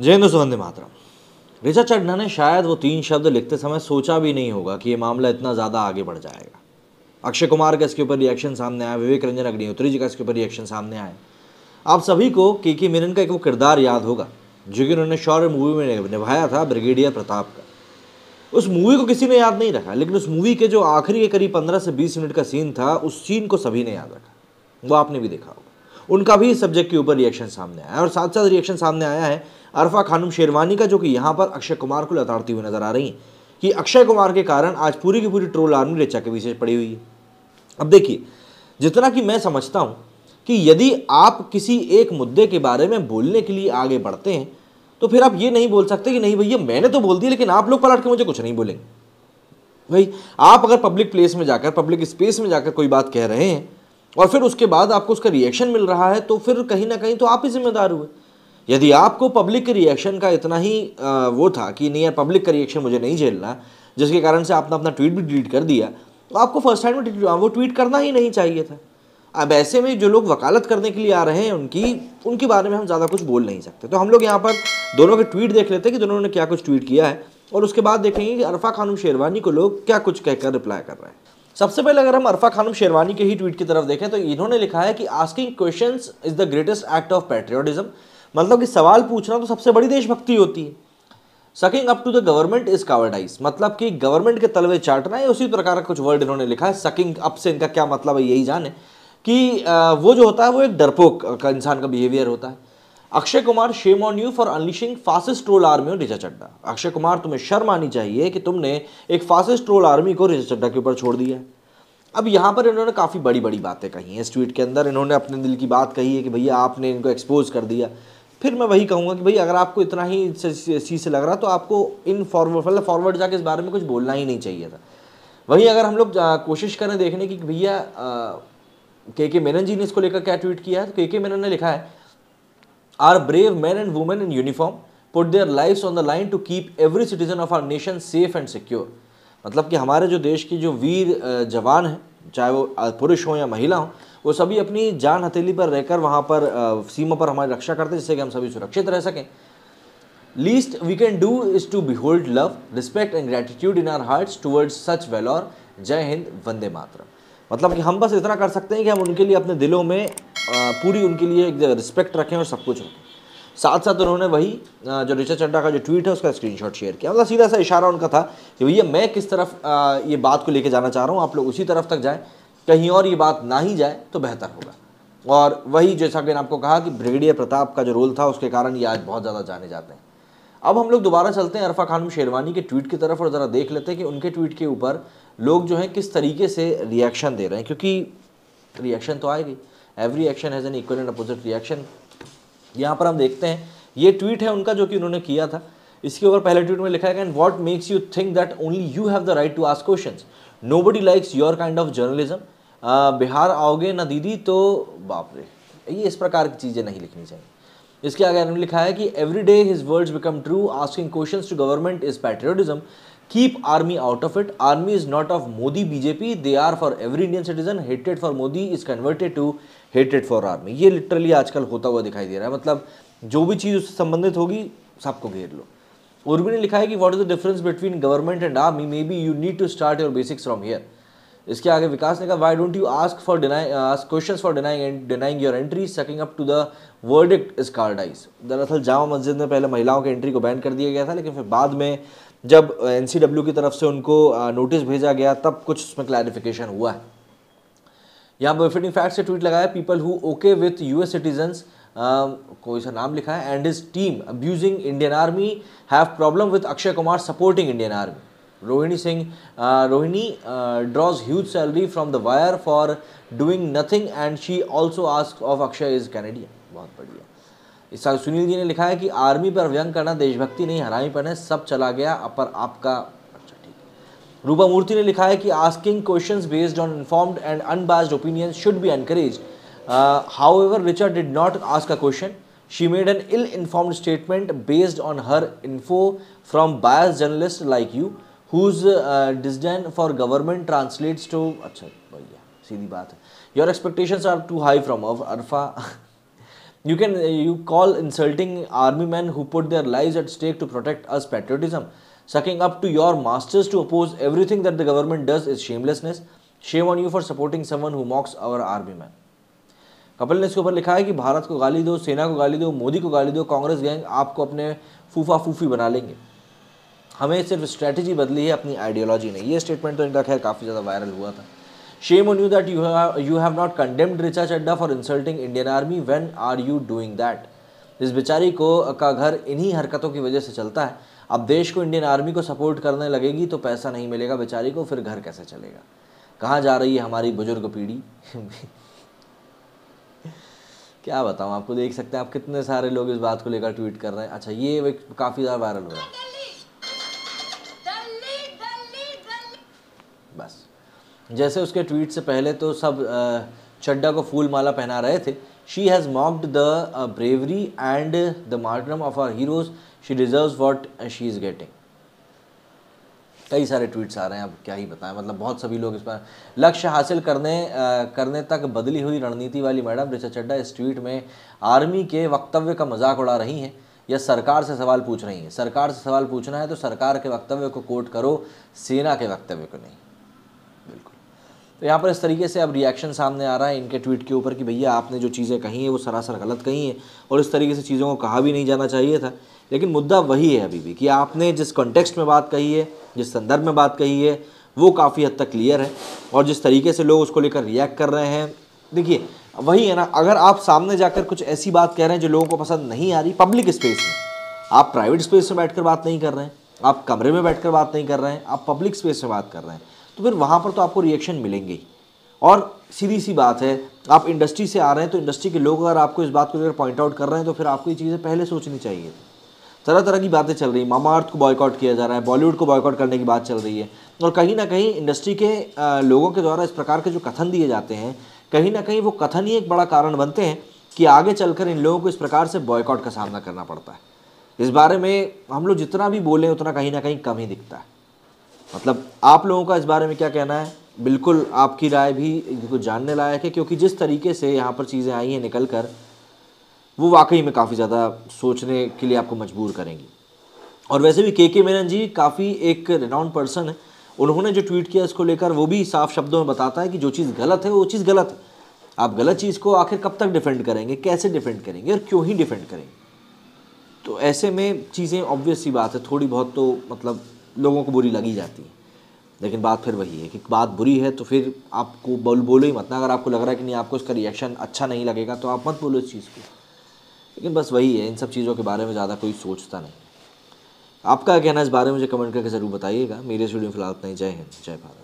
जयेंद्र सुवंदे मातरम ऋचा चड्ढा ने शायद वो तीन शब्द लिखते समय सोचा भी नहीं होगा कि ये मामला इतना ज़्यादा आगे बढ़ जाएगा अक्षय कुमार का इसके ऊपर रिएक्शन सामने आया विवेक रंजन अग्निहोत्री जी का इसके ऊपर रिएक्शन सामने आया आप सभी को के के मेनन का एक वो किरदार याद होगा जो कि उन्होंने शौर्य मूवी में निभाया था ब्रिगेडियर प्रताप का उस मूवी को किसी ने याद नहीं रखा लेकिन उस मूवी के जो आखिरी के करीब पंद्रह से बीस मिनट का सीन था उस सीन को सभी ने याद रखा वो आपने भी देखा होगा उनका भी इस सब्जेक्ट के ऊपर रिएक्शन सामने आया और साथ साथ रिएक्शन सामने आया है अरफा खानम शेरवानी का जो कि यहाँ पर अक्षय कुमार को लताड़ती हुई नजर आ रही हैं कि अक्षय कुमार के कारण आज पूरी की पूरी ट्रोल आर्मी रेचा के पीछे पड़ी हुई है अब देखिए जितना कि मैं समझता हूँ कि यदि आप किसी एक मुद्दे के बारे में बोलने के लिए आगे बढ़ते हैं तो फिर आप ये नहीं बोल सकते कि नहीं भैया मैंने तो बोल दिया लेकिन आप लोग पलट के मुझे कुछ नहीं बोलेंगे भाई आप अगर पब्लिक प्लेस में जाकर पब्लिक स्पेस में जाकर कोई बात कह रहे हैं और फिर उसके बाद आपको उसका रिएक्शन मिल रहा है तो फिर कहीं ना कहीं तो आप ही जिम्मेदार हुए यदि आपको पब्लिक के रिएक्शन का इतना ही वो था कि नहीं यार पब्लिक का रिएक्शन मुझे नहीं झेलना जिसके कारण से आपने अपना ट्वीट भी डिलीट कर दिया तो आपको फर्स्ट टाइम में हाँ, वो ट्वीट करना ही नहीं चाहिए था अब ऐसे में जो लोग वकालत करने के लिए आ रहे हैं उनकी उनके बारे में हम ज़्यादा कुछ बोल नहीं सकते तो हम लोग यहाँ पर दोनों के ट्वीट देख लेते हैं कि दोनों ने क्या कुछ ट्वीट किया है और उसके बाद देखेंगे कि अरफा खानम शेरवानी को लोग क्या कुछ कहकर रिप्लाई कर रहे हैं सबसे पहले अगर हम अरफा खानम शेरवानी के ही ट्वीट की तरफ देखें तो इन्होंने लिखा है कि asking question is the greatest act of patriotism मतलब कि सवाल पूछना तो सबसे बड़ी देशभक्ति होती है sucking up to the government is cowardice मतलब कि गवर्नमेंट के तलवे चाटना है उसी प्रकार का कुछ वर्ड इन्होंने लिखा है सकिंग अप से इनका क्या मतलब है यही जाने कि वो जो होता है वो एक डरपोक का इंसान का बिहेवियर होता है Akshay Kumar shame on you for unleashing fascist troll army और रिजा चड्डा अक्षय कुमार तुम्हें शर्म आनी चाहिए कि तुमने एक फासिस्ट ट्रोल आर्मी को रिजा चड्डा के ऊपर छोड़ दिया अब यहाँ पर इन्होंने काफ़ी बड़ी बड़ी बातें कही हैं इस ट्वीट के अंदर इन्होंने अपने दिल की बात कही है कि भैया आपने इनको एक्सपोज कर दिया फिर मैं वही कहूँगा कि भाई अगर आपको इतना ही चीज़ से लग रहा तो आपको इन फॉरवर्ड मतलब फॉरवर्ड जाके इस बारे में कुछ बोलना ही नहीं चाहिए था वहीं अगर हम लोग कोशिश करें देखने की भैया के के मेनन जी ने इसको लेकर क्या ट्वीट किया है तो के के मेनन ने लिखा है our brave men and women in uniform put their life on the line to keep every citizen of our nation safe and secure मतलब कि हमारे जो देश के जो वीर जवान हैं चाहे वो पुरुष हों या महिला हों वो सभी अपनी जान हथेली पर रहकर वहाँ पर सीमा पर हमारी रक्षा करते हैं जिससे कि हम सभी सुरक्षित रह सकें least we can do is to behold love respect and gratitude in our hearts towards such valour जय हिंद वंदे मातर मतलब कि हम बस इतना कर सकते हैं कि हम उनके लिए अपने दिलों में पूरी उनके लिए एक रिस्पेक्ट रखें और सब कुछ रखें साथ साथ उन्होंने वही जो रिचर्ड चड्डा का जो ट्वीट है उसका स्क्रीनशॉट शेयर किया मतलब सीधा सा इशारा उनका था कि भैया मैं किस तरफ ये बात को लेके जाना चाह रहा हूँ आप लोग उसी तरफ तक जाएँ कहीं और ये बात ना ही जाए तो बेहतर होगा और वही जैसा कि आपको कहा कि ब्रिगेडियर प्रताप का जो रोल था उसके कारण ये आज बहुत ज़्यादा जाने जाते हैं अब हम लोग दोबारा चलते हैं अरफा खानम शेरवानी के ट्वीट की तरफ और ज़रा देख लेते हैं कि उनके ट्वीट के ऊपर लोग जो हैं किस तरीके से रिएक्शन दे रहे हैं क्योंकि रिएक्शन तो आएगी every action has an equal and opposite reaction यहाँ पर हम देखते हैं ये ट्वीट है उनका जो कि उन्होंने किया था इसके ऊपर पहले ट्वीट में लिखा है and what makes you think that only you have the right to ask question nobody likes your kind of journalism Bihar आओगे ना दीदी तो बाप रे ये इस प्रकार की चीज़ें नहीं लिखनी चाहिए इसके आगे उन्होंने लिखा है कि every day his words become true asking question to government is patriotism keep army out of it army is not of Modi BJP they are for every Indian citizen hated for Modi is converted to hated for army ये literally आजकल होता हुआ दिखाई दे रहा है मतलब जो भी चीज़ उससे संबंधित होगी सबको घेर लो उर्मी ने लिखा है कि what is the difference between government and army may be you need to start your basics from here इसके आगे विकास ने कहा why don't you ask for denying ask question for denying denying your entry sucking up to the verdict is cowardice दरअसल जामा मस्जिद में पहले महिलाओं के एंट्री को बैन कर दिया गया था लेकिन फिर बाद में जब एन की तरफ से उनको नोटिस भेजा गया तब कुछ उसमें क्लैरिफिकेशन हुआ है यहाँ पर फिटिंग फैक्ट से ट्वीट लगाया people who okay with US citizens कोई सा नाम लिखा है and is team abusing Indian army have problem with Akshay Kumar supporting Indian army Rohini Singh Rohini draws huge salary from the Wire for doing nothing and she also ask of Akshay is Canadian बहुत बढ़िया इस साल सुनील जी ने लिखा है कि आर्मी पर व्यंग करना देशभक्ति नहीं हरामी पर है सब चला गया अपर आपका अच्छा ठीक रूपा मूर्ति ने लिखा है कि asking questions based on informed and unbiased opinion should be encourage however Richard did not ask a question she made an ill informed statement based on her info from bias journalist like you whose disdain for government translates to अच्छा भैया सीधी बात है your expectations are too high from Arfa you can you call insulting army man who put their lies at stake to protect us patriotism sucking up to your masters to oppose everything that the government does is shamelessness shame on you for supporting someone who mocks our army man Kapil ने इसके ऊपर लिखा है कि भारत को गाली दो सेना को गाली दो मोदी को गाली दो कांग्रेस गैंग आपको अपने फूफा फूफी बना लेंगे हमें सिर्फ स्ट्रैटेजी बदली है अपनी आइडियोलॉजी ने ये स्टेटमेंट तो इनका खैर काफ़ी ज़्यादा वायरल हुआ था shame on you that you you have not condemned Richa Chadha for insulting Indian army when are you doing that इस बेचारी को का घर इन्हीं हरकतों की वजह से चलता है अब देश को इंडियन आर्मी को सपोर्ट करने लगेगी तो पैसा नहीं मिलेगा बेचारी को फिर घर कैसे चलेगा कहाँ जा रही है हमारी बुजुर्ग पीढ़ी क्या बताऊँ आपको देख सकते हैं आप कितने सारे लोग इस बात को लेकर ट्वीट कर रहे हैं अच्छा ये काफ़ी ज़्यादा वायरल हो रहा है जैसे उसके ट्वीट से पहले तो सब चड्डा को फूल माला पहना रहे थे she has mocked the bravery and the martyrdom of our heroes she deserve what she is getting कई सारे ट्वीट्स आ रहे हैं अब क्या ही बताएं मतलब बहुत सभी लोग इस पर लक्ष्य हासिल करने आ, करने तक बदली हुई रणनीति वाली मैडम ऋचा चड्डा इस ट्वीट में आर्मी के वक्तव्य का मजाक उड़ा रही हैं या सरकार से सवाल पूछ रही हैं सरकार से सवाल पूछना है तो सरकार के वक्तव्य को कोट करो सेना के वक्तव्य को नहीं बिल्कुल तो यहाँ पर इस तरीके से अब रिएक्शन सामने आ रहा है इनके ट्वीट के ऊपर कि भैया आपने जो चीज़ें कही हैं वो सरासर गलत कही हैं और इस तरीके से चीज़ों को कहा भी नहीं जाना चाहिए था लेकिन मुद्दा वही है अभी भी कि आपने जिस कॉन्टेक्स्ट में बात कही है जिस संदर्भ में बात कही है वो काफ़ी हद तक क्लियर है और जिस तरीके से लोग उसको लेकर रिएक्ट कर रहे हैं देखिए वही है ना अगर आप सामने जाकर कुछ ऐसी बात कह रहे हैं जो लोगों को पसंद नहीं आ रही पब्लिक स्पेस में आप प्राइवेट स्पेस में बैठकर बात नहीं कर रहे हैं आप कमरे में बैठकर बात नहीं कर रहे हैं आप पब्लिक स्पेस में बात कर रहे हैं तो फिर वहाँ पर तो आपको रिएक्शन मिलेंगे ही और सीधी सी बात है आप इंडस्ट्री से आ रहे हैं तो इंडस्ट्री के लोग अगर आपको इस बात को लेकर पॉइंट आउट कर रहे हैं तो फिर आपको ये चीज़ें पहले सोचनी चाहिए तरह तरह की बातें चल रही हैं अर्थ को बॉयकॉट किया जा रहा है बॉलीवुड को बॉयकॉट करने की बात चल रही है और कहीं ना कहीं इंडस्ट्री के लोगों के द्वारा इस प्रकार के जो कथन दिए जाते हैं कहीं ना कहीं वो कथन ही एक बड़ा कारण बनते हैं कि आगे चलकर इन लोगों को इस प्रकार से बॉयकॉट का सामना करना पड़ता है इस बारे में हम लोग जितना भी बोलें उतना कहीं ना कहीं कम ही दिखता है मतलब आप लोगों का इस बारे में क्या कहना है बिल्कुल आपकी राय भी बिल्कुल जानने लायक है क्योंकि जिस तरीके से यहाँ पर चीज़ें आई हैं निकल कर वो वाकई में काफ़ी ज़्यादा सोचने के लिए आपको मजबूर करेंगी और वैसे भी के के मेनन जी काफ़ी एक रिनाउंड पर्सन है उन्होंने जो ट्वीट किया इसको लेकर वो भी साफ शब्दों में बताता है कि जो चीज़ गलत है वो चीज़ गलत है आप गलत चीज़ को आखिर कब तक डिफेंड करेंगे कैसे डिफेंड करेंगे और क्यों ही डिफेंड करेंगे तो ऐसे में चीज़ें ऑब्वियस सी बात है थोड़ी बहुत तो मतलब लोगों को बुरी लगी जाती है लेकिन बात फिर वही है कि बात बुरी है तो फिर आपको बोल बोलो ही मत ना अगर आपको लग रहा है कि नहीं आपको इसका रिएक्शन अच्छा नहीं लगेगा तो आप मत बोलो इस चीज़ को लेकिन बस वही है इन सब चीज़ों के बारे में ज़्यादा कोई सोचता नहीं आपका कहना इस बारे में मुझे कमेंट करके ज़रूर बताइएगा मेरे स्टूडियो फिलहाल नहीं ही जय हिंद जय भारत